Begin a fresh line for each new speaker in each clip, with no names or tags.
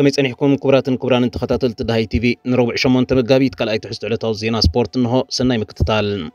كمي صنيحكم كبراتن كبران تخاتل تداهي تي في نربع شمون تمغابيت كالايت حست على تو سبورت نهو سناي مكتتال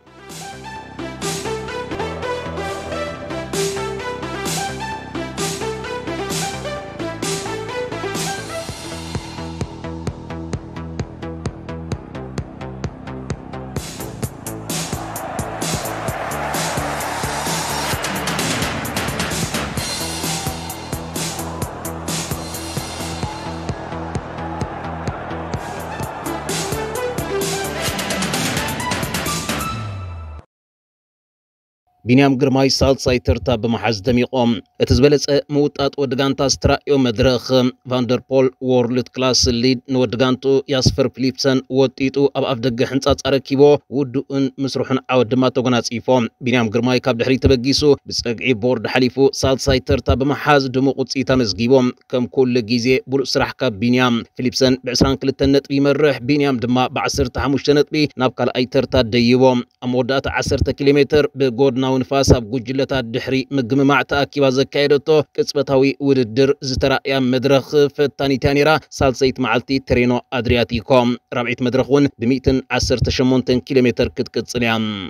ቢንያም ግርማይ ሳልሳይ ትርታ ብምሓዝ ደሚቖም እቲ ዝበለፀ ምውጣጥ ወዲጋንታ ዝተራእዮ መድረኽ ቫንደርፖል ዎርልድ ክላስ ሊድ ንወዲጋንቱ ያስፈር ፊሊፕሰን ወጢጡ ኣብ ኣፍ ደገ ህንፃ ፃረኪቦ ውድኡን ምስርሑን ዓወት ድማ ተጎናፂፎም ቢንያም ግርማይ ካብ ድሕሪ ተበጊሱ ብፀግዒ ቦርድ ሓሊፉ ሳልሳይ ተርታ ብምሓዝ ድሙቕ ውፅኢት ኣመዝጊቦም ከም ኩሉ ግዜ ብሉእ ስራሕ ካብ ቢንያም ፊሊፕሰን ብ22 ነጥቢ ይመርሕ ቢንያም ድማ ብ15 ነጥቢ ናብ ካልኣይ ተርታ ደይቦም ኣብ መወዳእታ 10 ኪሎ ሜትር ብጎድናዊ ونفاسة بجلة الدحري مجمع تأكيب زكايدته كسبتهوي وددر زترأي مدرخ فتاني تانيرا سالسيت معلتي ترينو أدرياتيكوم ربعيت مدرخون بمئة عشر تشمونتن كيلومتر كتكت سليان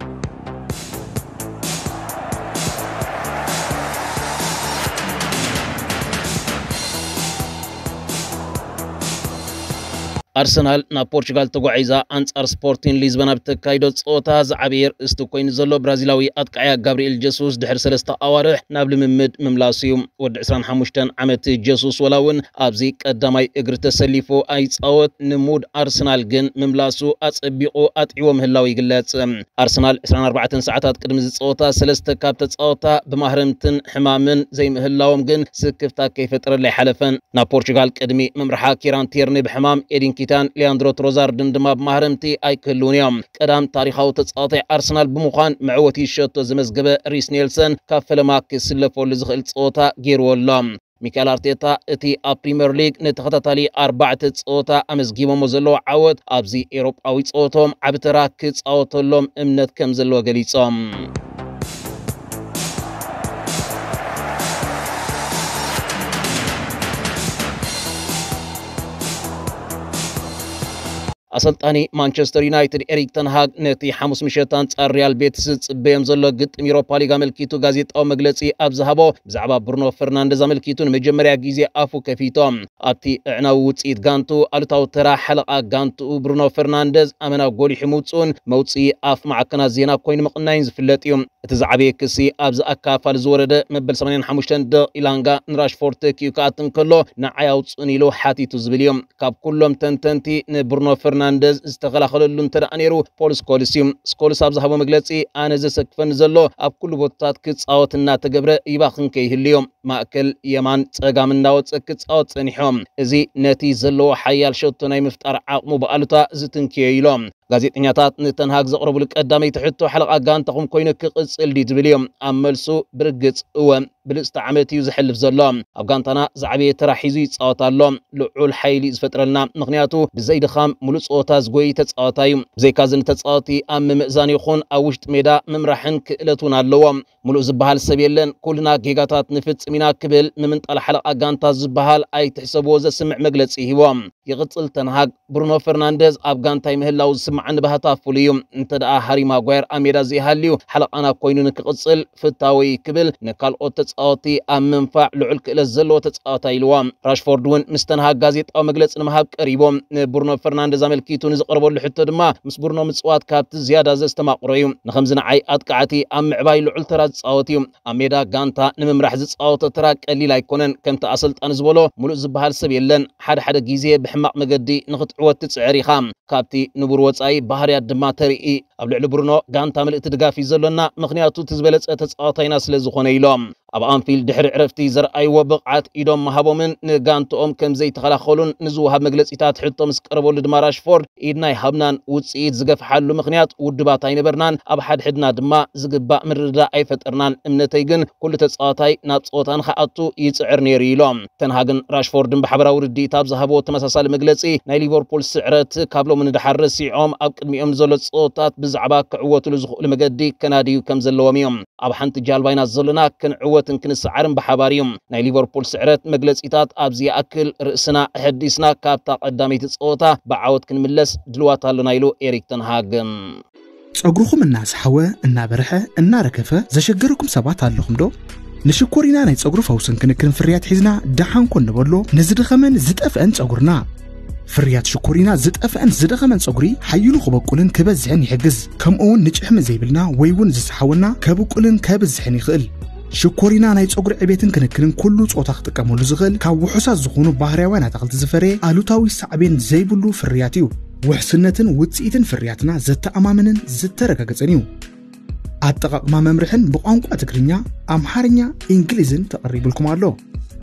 ኣርሰናል ናብ ፖርቹጋል ተጓዒዛ ኣንጻር ስፖርቲን ሊዝበን ኣብ ተካይዶ ፀወታ ዝዓበየር እስቲ ኮይኑ ዘሎ ብራዚላዊ ኣጥቃያ ጋብሪኤል ጀሱስ ድሕሪ ሰለስተ ኣዋርሕ ናብ ልምምድ ምምላስ እዩ ወዲ 25 ዓመት ጀሱስ ወላ እውን ኣብዚ ቀዳማይ እግሪ ተሰሊፉ ኣይፃወት ንሙድ ኣርሰናል ግን ምምላሱ ኣፀቢቑ ኣጥዒዎ ምህላው ይግለጽ ኣርሰናል 24 ሰዓታት ቅድሚ ዝፀወታ ሰለስተ ካብ ተፃወታ ብማህረምትን ሕማምን ዘይምህላዎም ግን ስክፍታ ከይፈጥረላ ይሓለፈን ናብ ፖርቹጋል ቅድሚ መምርሓ ኪራን ቴርኒ ብሕማም ኤዲን ቲታን ሊያንድሮ ትሮዛርድን ድማ ብማህርምቲ ኣይክህሉን እዮም ቀዳም ታሪኻዊ ተጻዋታይ ኣርሰናል ብምዃን ምዕወት ይሸቶ ዝመዝገበ ሪስ ኔልሰን ካብ ፈለማ ክስለፈሉ ዝኽእል ፀወታ ገይርዎ ኣሎ ሚካኤል ኣርቴታ እቲ ኣብ ፕሪምየር ሊግ ንተኸታታሊ ኣርባዕተ ፀወታ ኣመስጊቦሞ ዘለዎ ዓወት ኣብዚ ኤውሮጳዊ ፀወቶም ዓብ ተራ ክፃወተሎም እምነት ከም ዘለዎ ገሊፆም ኣሰልጣኒ ማንቸስተር ዩናይትድ ኤሪክ ተንሃግ ነቲ ሓሙስ ምሸት ኣንጻር ሪያል ቤትስ ዝፅበዮም ዘሎ ግጥም ዩሮፓ ሊግ ኣመልኪቱ ጋዜጣዊ መግለፂ ኣብ ዝሃቦ ብዛዕባ ብሩኖ ፈርናንደዝ ኣመልኪቱ ንመጀመርያ ግዜ ኣፉ ከፊቶም ኣብቲ ዕናዊ ውፅኢት ጋንቱ ኣሉታዊ ተራ ሓለቓ ጋንቱኡ ብሩኖ ፈርናንደዝ ኣመና ጎሊሑ ምውፅኡን መውፅኢ ኣፍ ማዕከናት ዜና ኮይኑ ምቕናይን ዝፍለጥ እዩ እቲ ዝዓበየ ክሲ ኣብዚ ኣካፋል ዝወረደ መበል 85 ደ ኢላንጋ ንራሽፎርድ ተኪኡ ክኣትን ከሎ ንዓይ ኣውፅኡን ኢሉ ሓቲቱ ዝብል እዮም ካብ ኩሎም ተንተንቲ ንብሩኖ ፈርናንደዝ فرناندز استقلا خلولون تر انيرو پولس کولسيوم سکول سابز هبو مغلصي انز سكفن زلو اب كل بوتات كصاوت نا تگبر يباخن كيهليوم ماكل يمان صغام ناو صكصاوت صنيحوم ازي نتي زلو حيال شوتو ناي مفطر عقمو بالوتا زتن كيهيلوم غازيت نياتات نتن هاك زقرب القدامي تحتو حلقه غانتقوم كوينك قصل دي تبليوم املسو برغص هو ብልፅቲ ዓመት እዩ ዝሕልፍ ዘሎ ኣብ ጋንታና ዝዓበየ ተራ ሒዙ ይፃወት ኣሎ ልዑል ሓይሊ ዝፈጥረልና ምክንያቱ ብዘይድኻም ሙሉእ ፀወታ ዝጎይ ተፃወታ እዩ ብዘይካዚ ንተፃወቲ ኣብ ምምእዛን ይኹን ኣብ ውሽጢ ሜዳ ምምራሕን ክእለት እውን ኣለዎም ሙሉእ ዝበሃል ሰብ የለን ኩልና ጌጋታት ንፍፅም ኢና ክብል ምምንጣል ሓለቃ ጋንታ ዝበሃል ኣይትሕሰብዎ ዘስምዕ መግለፂ ሂቦም ይቕፅል ተንሃግ ብሩኖ ፈርናንደዝ ኣብ ጋንታይ ምህላው ዝስምዓኒ ባህታ ፍሉይ እዩ እንተ ደኣ ሃሪ ማጓየር ኣብ ሜዳ ዘይሃልዩ ሓለቃና ኮይኑ ንክቕፅል ፍታዊ ክብል ንካልኦት ተጻወቲ ኣብ ምንፋዕ ልዑል ክእለት ዘለዎ ተጻወታ ኢልዋ ራሽፎርድ እውን ምስተን ሃግ ጋዜጣዊ መግለፂ ንምሃብ ቀሪቦም ንብሩኖ ፈርናንደዝ ኣመልኪቱ ንዝቐርበሉ ሕቶ ድማ ምስ ብሩኖ ምፅዋት ካብቲ ዝያዳ ዘስተማቕሮ እዩ ንከምዚ ንዓይ ኣጥቃዕቲ ኣብ ምዕባይ ልዑል ተራ ዝፃወት እዩ ኣብ ሜዳ ጋንታ ንምምራሕ ዝፃወቶ ተራ ቀሊል ኣይኮነን ከምቲ ኣሰልጣኒ ዝበሎ ሙሉእ ዝበሃል ሰብ የለን ሓደ ሓደ ግዜ ብሕማቕ መገዲ ንክትዕወት ትፅዕር ኢኻ ካብቲ ንቡር ወፃኢ ባህርያት ድማ ተርኢ ኣብ ልዕሊ ብሩኖ ጋንታ መልእቲ ድጋፍ እዩ ዘሎና ምክንያቱ እቲ ዝበለፀ ተፃዋታይና ስለ ዝኾነ ኢሎም ኣብ بانفيلد حر عرفتي زر اي وبقعات ايدوم مهابو من نغانتو ام كم زي تخلاخولون نزو هاب مغلس اتات حطو مسك اربو لدماراش فورد ايدناي هابنان ودس ايد زغف حالو مخنيات ودباتاين برنان اب حد حدنا دما زغبا مرد اي فترنان امنتيجن كل تسعاتاي نابسوتان خاعتو ايدس عرنيري لوم تنهاجن راش فوردن بحبرا وردي تاب زهبو تمساسال مغلسي ناي ليفوربول سعرت كابلو من دحر سيعوم اب قدمي ام زولت صوتات بزعباك عواتو لزخو المغدي كناديو كم زلوميوم اب حنت جالباين زلنا كن عواتن ክንስዓርን ብሓባር እዮም ናይ ሊቨርፑል ስዕረት መግለፂታት ኣብዚ ኣክል ርእስና ሕዲስና ካብታ ቀዳመይቲ ፀወታ ብዓወት ክንምለስ ድልዋት ኣለና ኢሉ ኤሪክ ተንሃግ
ፀጉርኩም እናሰሓወ እናበርሐ እናረከፈ ዘሸገረኩም ሰባት ኣለኹም ዶ ንሽኮሪና ናይ ፀጉሪ ፈውስን ክንክን ፍርያት ሒዝና ደሓንኮ ንበሎ ንዝድኸመን ዝጠፍአን ፀጉርና ፍርያት ሽኮሪና ዝጠፍአን ዝደኸመን ፀጉሪ ሓይሉ ክበቁልን ክበዝሕን ይሕግዝ ከምኡ ውን ንጭሕሚ ዘይብልና ወይ እውን ዝሰሓወና ከብቁልን ከብዝሕን ይኽእል ሽኮሪና ናይ ፀጉሪ ዕቤትን ክንክንን ኩሉ ፆታ ክጥቀመሉ ዝኽእል ካብ ውሑሳት ዝኾኑ ባህርያውያን ኣታክልቲ ዝፈረየ ኣሉታዊ ሳዕብን ዘይብሉ ፍርያት እዩ ውሕስነትን ውፅኢትን ፍርያትና ዘተኣማምንን ዝተረጋገፀን እዩ ኣጠቓቕማ መምርሕን ብቋንቋ ትግርኛ ኣምሓርኛ እንግሊዝን ተቐሪቡልኩም ኣሎ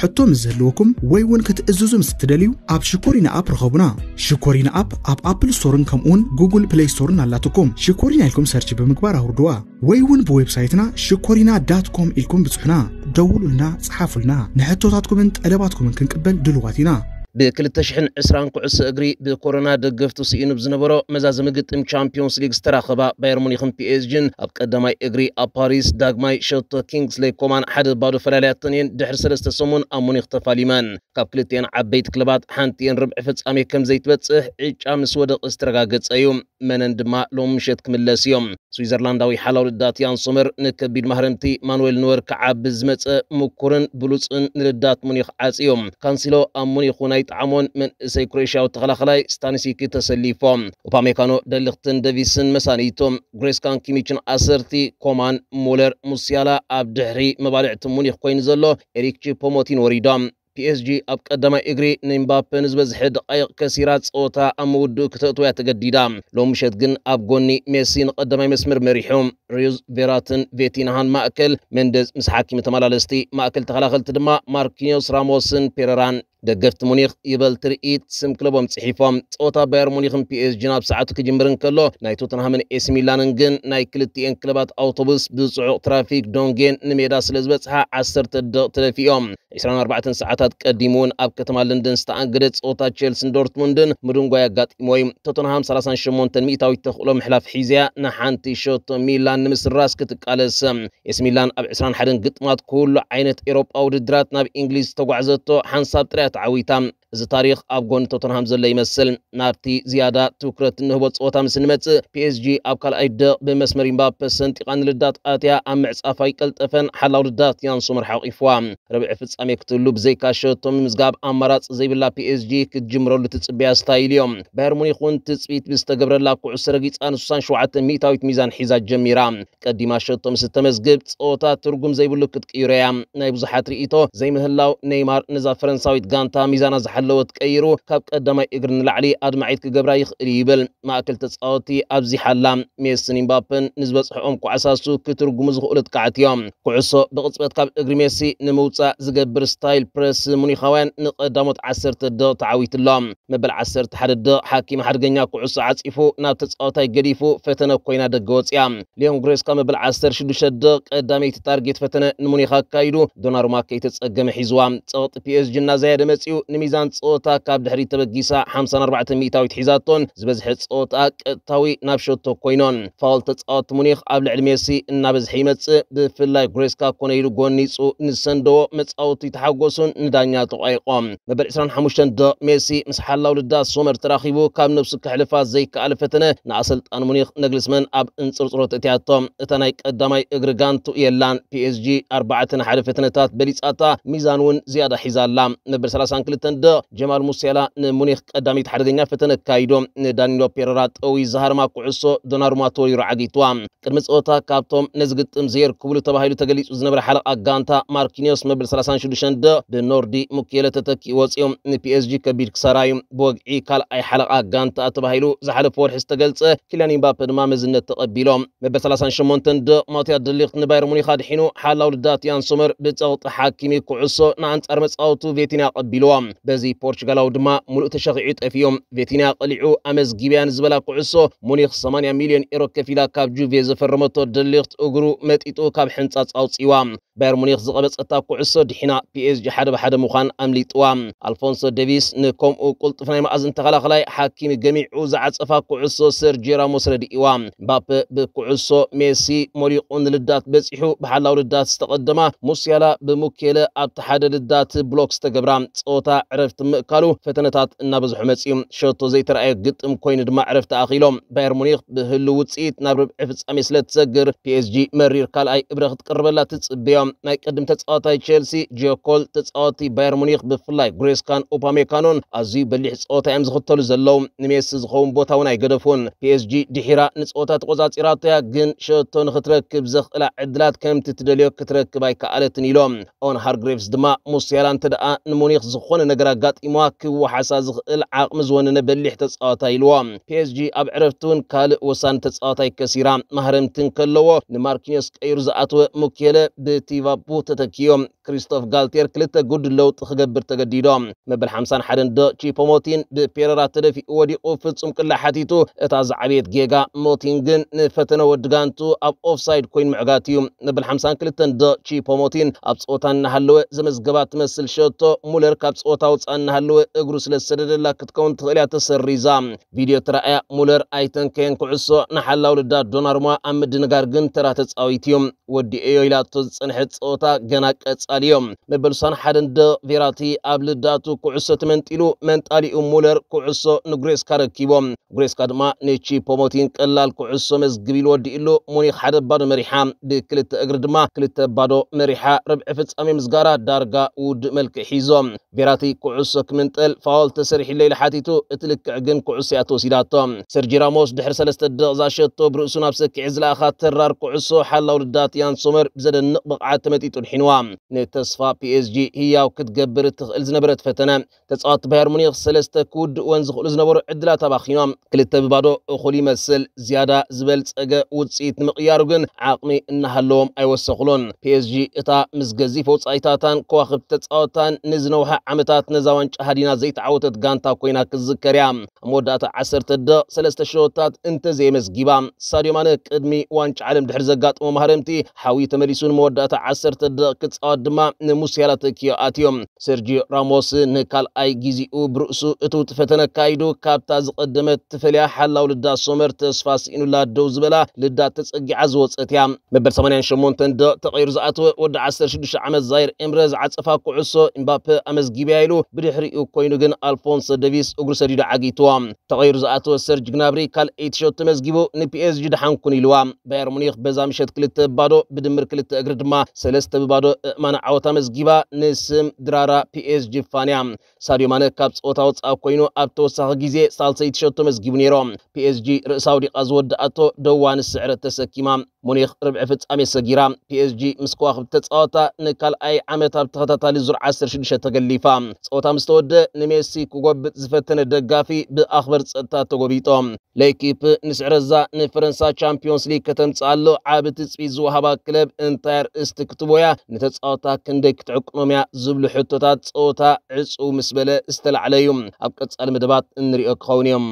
ሕቶ ምስ ዝህልወኩም ወይ እውን ክትእዝዙ ምስ እትደልዩ ኣብ ሽኮሪና ኣፕ ረኸቡና ሽኮሪና ኣፕ ኣብ ኣፕል ስቶርን ከምኡውን ጉግል ፕሌይ ስቶርን ኣላትኩም ሽኮሪና ኢልኩም ሰርች ብምግባር ኣውርድዋ ወይ እውን ብዌብሳይትና ሽኮሪና ዳት ኮም ኢልኩም ብፅሑና ደውሉልና ፀሓፉልና ንሕቶታትኩምን ጠለባትኩምን ክንቅበል ድልዋት ኢና بكل
تشحن إسران كوس أجري بكورونا دقفت سينو بزنبرو مزاز مقتم تشامبيونز ليغ استراخبا بايرن ميونخ بي اس جن أبقدماي أجري أباريس داغماي شوت كينغز لي كومان حد بادو فلالاتنين دحر سلسة سمون أمون اختفالي من كاب كلتين عبيت كلبات حانتين ربع فتس أمي كم زيت بتسه عيش أمس ودق استراغا قدس أيوم መነን ድማ ሎም ምሸት ክምለስ እዮም ስዊዘርላንዳዊ ሓላዊ ልዳት ያን ሶመር ንከቢድ ማህረምቲ ማኑኤል ኖወር ከዓ ብዝመፀ ምኩርን ብሉፅን ንልዳት ሙኒክ ዓፅዮም ካንሲሎ ኣብ ሙኒኹ ናይ ጣዕሞን መንእሰይ ክሮኤሽያዊ ተኸላኸላይ ስታኒሲኪ ተሰሊፎም ኡፓሜካኖ ደልኽትን ደቪስን መሳኒቶም ግሬስካን ኪሚችን ኣሰርቲ ኮማን ሙለር ሙስያላ ኣብ ድሕሪ መባልዕቲ ሙኒክ ኮይኑ ዘሎ ኤሪክ ቺፖሞቲን ወሪዶም ፒኤስጂ ኣብ ቀዳማይ እግሪ ንኤምባፔ ንዝበዝሐ ደቃይቕ ከሲራት ፀወታ ኣብ መውድኡ ክተእትወያ ተገዲዳ ሎም ምሸት ግን ኣብ ጎኒ ሜሲ ንቀዳማይ መስመር መሪሑ ሪዩዝ ቬራትን ቬቲናሃን ማእከል መንደዝ ምስ ሓኪም ተመላለስቲ ማእከል ተኸላኸልቲ ድማ ማርኪኖስ ራሞስን ፔረራን ደገፍቲ ሙኒክ ይበልቲ ርኢት ስም ክለቦም ፅሒፎም ፀወታ ባየር ሙኒክን ፒኤስጂ ናብ ሰዓቱ ክጅምርን ከሎ ናይ ቶትንሃምን ኤስ ሚላንን ግን ናይ ክልቲኤን ክለባት ኣውቶቡስ ብፅዑቕ ትራፊክ ዶንጌን ንሜዳ ስለ ዝበፅሓ 10 ደቕ ተደፊኦም 24 ሰዓታት ቀዲሙ እውን ኣብ ከተማ ለንደን ዝተኣንገደ ፀወታ ቸልሲን ዶርትሙንድን ምድንጓይ ኣጋጢሞ እዩ ቶተንሃም 38 ሚእታዊ ተኽእሎ ምሕላፍ ሒዝያ ንሓንቲ ሸቶ ሚላን ንምስራስ ክትቃለስ ኤስ ሚላን ኣብ 21 ግጥማት ኩሉ ዓይነት ኤሮጳ ውድድራት ናብ እንግሊዝ ዝተጓዕዘቶ ሓንሳብ ጥርያ تعويتان እዚ ታሪክ ኣብ ጎኒ ቶተንሃም ዘሎ ይመስል ናብቲ ዝያዳ ትኩረት እንህቦ ፀወታ ምስ ንመፅእ ፒኤስጂ ኣብ ካልኣይ ደቕ ብመስመር ኢምባፔ ሰንጢቃ ንልዳት ኣትያ ኣብ ምዕፃፋይ ቀልጠፈን ሓላው ልዳት ያንሱ መርሓቕ ቂፍዋ ርብዒ ፍጻሜ ክትህሉ ብዘይካሸቶም ምዝጋብ ኣማራፅ ዘይብላ ፒኤስጂ ክትጅምረሉ ትፅበያ ስታይል እዮም ባየር ሙኒክ እውን ትፅቢት ብዝተገብረላ ኩዕሶ ረጊፃን 67 ሚእታዊት ሚዛን ሒዛ ጀሚራ ቀዲማ ሸቶም ስተመዝግብ ፀወታ ትርጉም ዘይብሉ ክትቅይሮ እያ ናይ ብዙሓት ርእቶ ዘይምህላው ነይማር ነዛ ፈረንሳዊት ጋንታ ሚዛና ዝሓ ኣለዎ ትቀይሩ ካብ ቀዳማይ እግሪ ንላዕሊ ኣድማዒት ክገብራ ይኽእል ይብል ማእከል ተፃወቲ ኣብዚሓላ ሜስን ኢምባፕን ንዝበፅሐኦም ኳዕሳሱ ክትርጉሙ ዝኽእሉ ጥቃዓት እዮም ኩዕሶ ብቕፅበት ካብ እግሪ ሜሲ ንምውፃእ ዝገብር ስታይል ፕረስ ሙኒኻውያን ንቐዳሞት 1 ድ ተዓዊትሎም መበል 11 ድ ሓኪም ሓደገኛ ኩዕሶ ዓፂፉ ናብ ተፃወታይ ገዲፉ ፈተነ ኮይና ደገ ወፅያ ሊዮን ግሬስካ መበል 16 ድ ቀዳመይቲ ታርጌት ፈተነ ንሙኒኻ ኣካይዱ ዶናሩማ ከይተፀገመ ሒዝዋ ፀቕጢ ፒኤስጂ እናዘያደ መፂኡ ንሚዛን ፆታ ካብ ድሕሪ ተበጊሳ 54 ሚእታዊት ሒዛቶን ዝበዝሐ ፆታ ቀጥታዊ ናብ ሸቶ ኮይኖን ፋውል ተፃወቲ ሙኒክ ኣብ ልዕሊ ሜሲ እናበዝሐ ይመፅእ ብፍላይ ጉሬስካ ኮነ ኢሉ ጎኒፁ ንሰንደዎ መፃወቲ ተሓጎሱን ንዳኛ ተቋይቆም መበል 25 ደ ሜሲ ምስ ሓላው ልዳ ሶመር ተራኺቡ ካብ ነብሱ ክሕልፋ ዘይከኣለ ፈተነ ንኣሰልጣን ሙኒክ ነግልስመን ኣብ እንፅርፅሮት እትያቶም እታ ናይ ቀዳማይ እግሪ ጋንቱ የላን ፒኤስጂ 4 1 ፈተነታት በሊፃታ ሚዛን እውን ዝያዳ ሒዛላ መበል 32 ደ ጀማል ሙሴላ ንሙኒክ ቀዳሚት ሓደገኛ ፈተነ ካይዶም ንዳኒሎ ፔረራ ጠዊ ዝሃርማ ኩዕሶ ዶናሩማ ተወሪሩ ዓጊትዋ ቅድሚ ፀወታ ካብቶም ነዚ ግጥም ዘየርክብሉ ተባሂሉ ተገሊፁ ዝነበረ ሓለቃ ጋንታ ማርኪኒዮስ መብል 36 ደ ብኖርዲ ሙኬለ ተተኪ ወፂኦም ንፒኤስጂ ከቢድ ክሳራ እዩ ብወግዒ ካልኣይ ሓለቃ ጋንታ ተባሂሉ ዝሓለፈ ወርሒ ዝተገልፀ ኪልያን ኢምባፔ ድማ መዝነት ተቐቢሎም መበል 38 ደ ማትያ ድሊክ ንባየር ሙኒክ ኣድሒኑ ሓላው ልዳት ያን ሶመር ብፀቕጢ ሓኪሚ ኩዕሶ ንኣንጻር መፃወቱ ቬቲን ኣቐቢልዎም በዚ እዚ ፖርቹጋላዊ ድማ ሙሉእ ተሸኺዑ ጠፊ እዮም ቬቲና ቀሊዑ ኣመዝጊብያን ዝበላ ኩዕሶ ሙኒክ 80 ሚልዮን ኤሮ ከፊላ ካብ ጁቬ ዘፈረመቶ ድልኽት እግሩ መጢጡ ካብ ሕንፃፅ ኣውፂዋ ባየር ሙኒክ ዝቐበፀታ ኩዕሶ ድሒና ፒኤስጂ ሓደ ብሓደ ምዃን ኣምሊጥዋ ኣልፎንሶ ዴቪስ ንከምኡ ቁልጡፍ ናይ ማእዝን ተኸላኸላይ ሓኪም ገሚዑ ዝዓፀፋ ኩዕሶ ሰርጂ ራሞስ ረዲእዋ ምባፔ ብኩዕሶ ሜሲ ሞሊቑ ንልዳት በፂሑ ብሓላው ልዳት ዝተቐደማ ሙስያላ ብሙኬለ ኣብቲ ሓደ ልዳት ብሎክ ዝተገብራ ፀወታ ዕረፍ ዕረፍቲ ምእካሉ ፈተነታት እናበዝሑ መፅኡ ሸቶ ዘይተረኣየ ግጥም ኮይኑ ድማ ዕረፍቲ ኣኺሎም ባየር ሙኒክ ብህሉ ውፅኢት ናብ ርብዒ ፍጻሜ ስለ ትሰግር ፒኤስጂ መሪር ካልኣይ እብረ ክትቀርበላ ትፅብዮም ናይ ቅድም ተፃዋታይ ቸልሲ ጂኮል ተፃወቲ ባየር ሙኒክ ብፍላይ ጉሬስካን ኦፓሜካኖን ኣዝዩ በሊሕ ፀወታ እዮም ዝኽተሉ ዘለው ንሜሲ ዝኸውን ቦታ እውን ኣይገደፉን ፒኤስጂ ድሒራ ንፀወታ ተቆፃፂራቶ እያ ግን ሸቶ ንክትረክብ ዘኽእላ ዕድላት ከምቲ ትደልዮ ክትረክብ ኣይከኣለትን ኢሎም ኦን ሃርግሬቭስ ድማ ሙስያላ እንተ ደኣ ንሙኒክ ዝኾነ ነገራ ኣጋጢሞዋ ክወሓሳ ዝኽእል ዓቕሚ ዝወነነ በሊሕ ተፃዋታ ኢልዋ ፒኤስጂ ኣብ ዕረፍትን ካልእ ወሳኒ ተፃዋታይ ከሲራ ማህረምትን ከለዎ ንማርኪኒስ ቀይሩ ዝኣተወ ሙኬለ ብቲቫፑ ተተኪዮም ክሪስቶፍ ጋልቴር ክልተ ጉድ ለውጢ ክገብር ተገዲዶም መበል 51 ዶ ቺፖሞቲን ብፔረራ ተደፊኡ ወዲቑ ፍጹም ቅላ ሓቲቱ እታ ዝዓበየት ጌጋ ሞቲን ግን ንፈተነ ወድጋንቱ ኣብ ኦፍሳይድ ኮይኑ ምዕጋት እዩ መበል 52 ዶ ቺፖሞቲን ኣብ ፀወታ እናሃለወ ዘመዝገባ ትመስል ሸቶ ሙለር ካብ ፀወታ ውፃ ጠናሃለወ እግሩ ስለ ዝሰደደላ ክትከውን ትኽእል እያ ተሰሪዛ ቪድዮ ተረኣያ ሙለር ኣይተን ከየን ኩዕሶ ንሓላው ልዳ ዶናሩማ ኣብ ምድንጋር ግን ተራ ተፃዊት እዮም ወዲአዮ ኢላቶ ዝፀንሐ ፀወታ ገና ቀፃሊ እዮም መበል 21 ደ ቬራቲ ኣብ ልዳቱ ኩዕሶ ተመንጢሉ መንጣሊኡ ሙለር ኩዕሶ ንጉሬስካ ረኪቦም ጉሬስካ ድማ ንቺ ፖሞቲን ቀላል ኩዕሶ መዝግብ ኢሉ ወዲእሉ ሙኒክ ሓደ ባዶ መሪሓ ብክልተ እግሪ ድማ ክልተ ባዶ መሪሓ ርብዒ ፍፃሜ ምዝጋራ ዳርጋ ውድ መልክዕ ሒዞም ቬራቲ ኩዕሶ كعسك من تل فاول تسريح الليل حاتيتو اتلك عقن كعسي اتوسيداتو سيرجي راموس دحر سلسته دغزا شتو برؤسون ابسك عزلا خاطر كعسو حلا ولدات يان سومر بزاد النقبق عتمتيتو الحنوا نتصفى بي اس جي هي وكتقبر تخلز نبرت فتنه تسقط بهر مونيخ سلسته كود ونز خلز نبر عدلات باخينا كلته ببادو خولي مسل زياده زبل صقه وصيت مقيارو كن عقمي انهالوم ايوسخلون بي اس جي اتا مزغزي فوصايتاتان كواخب تسقطان نزنوها عمتات نزا ዋንጫ ሃዲና ዘይተዓወተት ጋንታ ኮይና ክዝከርያ ኣብ መወዳእታ 1 ደ ሰለስተ ሽሮታት እንተዘየመስጊባ ሳድዮ ማነ ቅድሚ ዋንጫ ዓለም ድሕሪ ዘጋጥሞ ማህረምቲ ሓዊ ተመሊሱ ንመወዳእታ 1 ደ ክፃወት ድማ ንሙስያላ ተኪዮ ኣትዮም ሰርጂዮ ራሞስ ንካልኣይ ግዜኡ ብርእሱ እትውት ፈተነ ካይዱ ካብታ ዝቐደመት ትፈልያ ሓላው ልዳ ሶመር ተስፋ ስኢኑላ ደው ዝበላ ልዳ ተፀጊዓ ዝወፀት እያ መበል 88 ደ ተቐይሩ ዝኣተወ ወዲ 16 ዓመት ዛይር ኤምረዝ ዓፀፋ ኩዕሶ ኤምባፔ ኣመዝጊብያ ኢሉ ብድሕሪኡ ኮይኑ ግን አልፎንሶ ደቪስ እግሩ ሰዲዱ ዓጊትዎ ተቐይሩ ዝኣተወ ሰርጅ ግናብሪ ካልአይቲ ሸት ተመዝጊቡ ንፒኤስጂ ድሓንኩን ኢልዋ ባየር ሙኒክ በዛ ምሸት ክልተ ባዶ ብድምር ክልተ እግሪ ድማ ሰለስተ ብባዶ እማነ ዓወታ መዝጊባ ንስም ድራራ ፒኤስጂ ፋንያ ሳድዮ ማነ ካብ ፀወታ ወፃኢ ኮይኑ ኣብ ተወሳኺ ግዜ ሳልሰይቲ ሸቶ መዝጊቡ ነይሮ ፒኤስጂ ርእሳዊ ዲቃ ዝወዳእቶ ደዋን ስዕረት ተሰኪማ ሙኒክ ርብዒ ፍጻሜ ሰጊራ ፒኤስጂ ምስ ከዋኽብ ተፃወታ ንካልኣይ ዓመት ኣብ ተኸታታሊ ዙር 16 ተገሊፋ ፀወታ ምስ ተወድአ ንሜሲ ክጎብጥ ዝፈተነ ደጋፊ ብኣኽበር ፀጥታ ተጎቢጦም ለኤኪፕ ንስዕረዛ ንፈረንሳይ ቻምፒዮንስ ሊግ ከተምፅኣሎ ዓብ ትፅቢት ዝወሃባ ክለብ እንታይ ርእስቲ ክትቦያ ንተፃወታ ክንደይ ክትዕቅሞም እያ ዝብሉ ሕቶታት ፀወታ ዕፁ ምስ በለ ዝተላዕለ እዩ ኣብ ቀፃሊ ምድባት እንሪኦ ክኸውን እዮም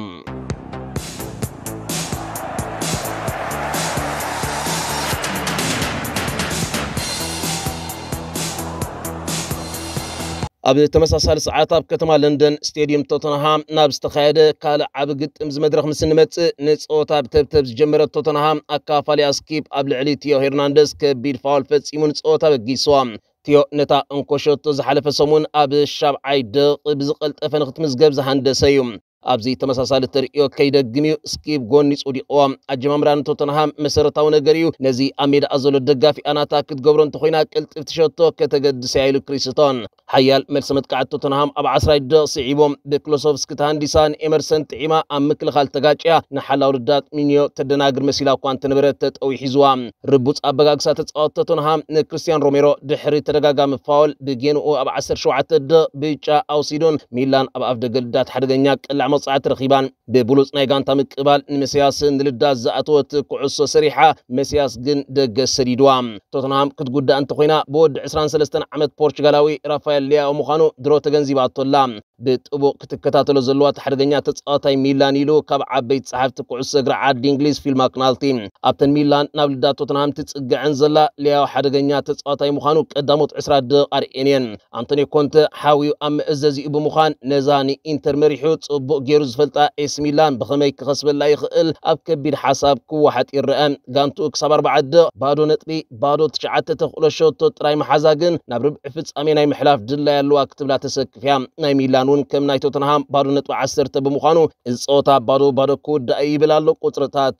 ኣብ ተመሳሳሊ ሰዓት ኣብ ከተማ ለንደን ስተድየም ቶተንሃም ናብ ዝተኻየደ ካልእ ዓብ ግጥም ዝመድረክ ምስ ንመፅእ ንፀወታ ብተብተብ ዝጀመረ ቶተንሃም ኣካፋሊ ኣስኪፕ ኣብ ልዕሊ ቲዮ ሄርናንደስ ከቢድ ፋውል ፈፂሙ ንፀወታ በጊስዋ ቲዮ ነታ እንኮሸቶ ዝሓለፈ ሰሙን ኣብ ሻብዓይ ደቂ ብዝቐልጠፈ ንክትምዝገብ ዝሃንደሰ እዩ ኣብዚ ተመሳሳሊ ተርእዮ ከይደግም እዩ ስኪብ ጎኒ ፅዲቕዋ ኣጀማምራ ንቶተንሃም መሰረታዊ ነገር እዩ ነዚ ኣብ ሜዳኣ ዘሎ ደጋፊ ኣናታ ክትገብሮ እንተኮይና ቅልጥፍ ትሸቶ ከተገድሰ ኢሉ ክሪስቶን ሓያል መልሲ መጥቃዕቲ ቶተንሃም ኣብ ዓስራይ ደቕ ስዒቦም ብክሎሶቭስኪ ተሃንዲሳን ኤመርሰን ጥዒማ ኣብ ምክልኻል ተጋጭያ ንሓላው ርዳት ሚኒዮ ተደናግር መሲላ እኳ እንተነበረት ተጠዊሒዝዋ ርቡፅ ኣበጋግሳ ተፃወት ቶተንሃም ንክርስቲያን ሮሜሮ ድሕሪ ተደጋጋሚ ፋውል ብጌንኡ ኣብ 17 ደቕ ብጫ ኣውሲዶን ሚላን ኣብ ኣፍ ደገ ልዳት ሓደገኛ ቅላዕ عمل صعات رخيبان ببولوس نايغان تامي قبال نمسياس نلدى زاعتوت كعصو سريحة مسياس جن دق سريدوام توتنهام قد قد انتقينا بود عسران سلستان عمد بورشغالاوي رافايل لياو مخانو درو تغنزي باطولام ብጥቡቕ ክትከታተሎ ዘለዋ ተሓደገኛ ተፃዋታይ ሚላን ኢሉ ካብ ዓበይቲ ፀሓፍቲ ኩዕሶ እግሪ ዓዲ እንግሊዝ ፊልማ ክናልቲ ኣብተን ሚላን ናብ ልዳ ቶትንሃም ትፅግዕን ዘላ ልያዊ ሓደገኛ ተፃዋታይ ምዃኑ ቀዳሞት 20 ደቂቃርኤን እየን አንቶኒ ኮንተ ሓዊኡ ኣብ መእዘዚኡ ብምዃን ነዛ ንኢንተር መሪሑ ፅቡቕ ገይሩ ዝፈልጣ ኤስ ሚላን ብኸመይ ክኸስበላ ይኽእል ኣብ ከቢድ ሓሳብ ክዋሓጥ ይረአ ጋንቱ ክሳብ 4 ደቕ ባዶ ነጥቢ ባዶ 9 ተኽእሎ ሸቶ ጥራይ መሓዛ ግን ናብ ርብዒ ፍጻሜ ናይ ምሕላፍ ድላይ ኣለዋ ክትብላ ተሰክፍ እያ ናይ ሚላን እውን ከም ናይ ቶተንሃም ባዶ ነጥቢ ዓሰርተ ብምዃኑ እዚ ፀወታ ባዶ ባዶ ክውዳእ ይብል ኣሎ ቁፅርታት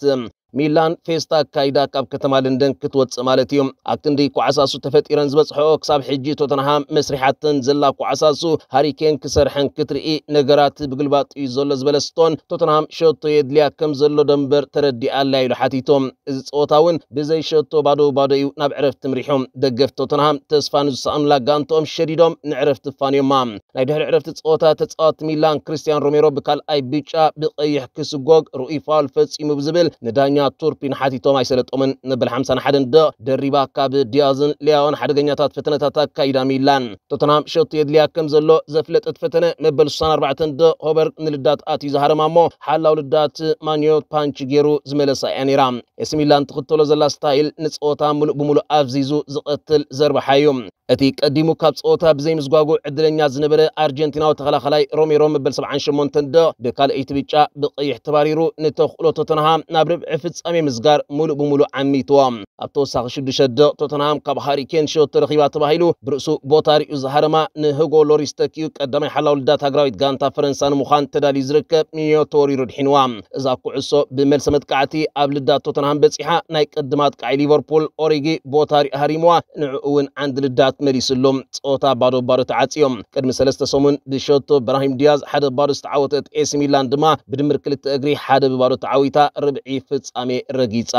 ሚላን ፌስታ ኣካይዳ ካብ ከተማ ለንደን ክትወፅእ ማለት እዮም ኣብቲ እንዲ ኩዓሳሱ ተፈጢረን ዝበፅሐኦ ክሳብ ሕጂ ቶተንሃም መስሪሓትን ዘላ ኩዓሳሱ ሃሪኬን ክሰርሐን ክትርኢ ነገራት ብግልባጥ እዩ ዘሎ ዝበለ ስቶን ቶተንሃም ሸቶ የድልያ ከም ዘሎ ደንበር ተረዲኣ ኣላ ኢሉ ሓቲቶም እዚ ፀወታ እውን ብዘይ ሸቶ ባዶ ባዶ እዩ ናብ ዕረፍቲ ምሪሖም ደገፍ ቶተንሃም ተስፋ ንዝሰኣኑላ ጋንትኦም ሸዲዶም ንዕረፍቲ ፋንዮማ ናይ ድሕሪ ዕረፍቲ ፀወታ ተፃወቲ ሚላን ክርስቲያን ሮሜሮ ብካልኣይ ብጫ ብቀይሕ ክስጎግ ሩኢ ፋውል ፈፂሙ ብዝብል ንዳኛ ሓደገኛ ቱርፒን ሓቲቶም ኣይሰለጦምን ንብል 51 ዶ ደሪባ ካብ ዲያዝን ሊያውን ሓደገኛታት ፍትነታት ኣካይዳ ሚላን ቶተንሃም ሸቱ የድልያ ከም ዘሎ ዘፍለጠት ፍትነ መበል 64 ዶ ሆበር ንልዳት ኣትዩ ዝሃረማ እሞ ሓላው ልዳት ማንዮ ፓንቺ ገይሩ ዝመለሳ እያ ነይራ ኤሲ ሚላን ትኽተሎ ዘላ ስታይል ንፀወታ ሙሉእ ብሙሉእ ኣብዚዙ ዝቐትል ዘርብሓ እዩ እቲ ቀዲሙ ካብ ፀወታ ብዘይምዝጓጉዕ ዕድለኛ ዝነበረ ኣርጀንቲናዊ ተኸላኸላይ ሮሜሮ መበል 78 ዶ ብካልአይቲ ብጫ ብቀይሕ ተባሪሩ ንተኽእሎ ቶተንሃም ናብ ርብዒ ፍጻሜ ምስጋር ሙሉእ ብሙሉእ ዓሚትዎም ኣብ ተወሳኺ ሽዱሽተ ደቕ ቶተንሃም ካብ ሃሪኬን ሽዮ ተረኺባ ተባሂሉ ብርእሱ ቦታ ርኡ ዝሃረማ ንህጎ ሎሪስ ተኪዩ ቀዳማይ ሓላው ልዳት ሃገራዊት ጋንታ ፈረንሳ ንምዃን ተዳልዩ ዝርከብ ሚዮ ተወሪሩ ድሒንዋ እዛ ኩዕሶ ብመልሰ መጥቃዕቲ ኣብ ልዳት ቶተንሃም በፂሓ ናይ ቅድማት ቃይ ሊቨርፑል ኦሪጊ ቦታ ርኡ ሃሪምዋ ንዕኡ እውን ዓንዲ ልዳት መሊሱሉ ፀወታ ባዶ ባዶ ተዓፅዮም ቅድሚ ሰለስተ ሰሙን ብሸቶ ብራሂም ዲያዝ ሓደ ባዶ ዝተዓወተት ኤስ ሚላን ድማ ብድምር ክልተ እግሪ ሓደ ብባዶ ተዓዊታ ርብዒ ፍፃ ፍጻሜ ረጊፃ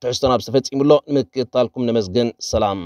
ትሕዝቶና ብዝተፈፂሙሎ ንምክትታልኩም ነመስግን ሰላም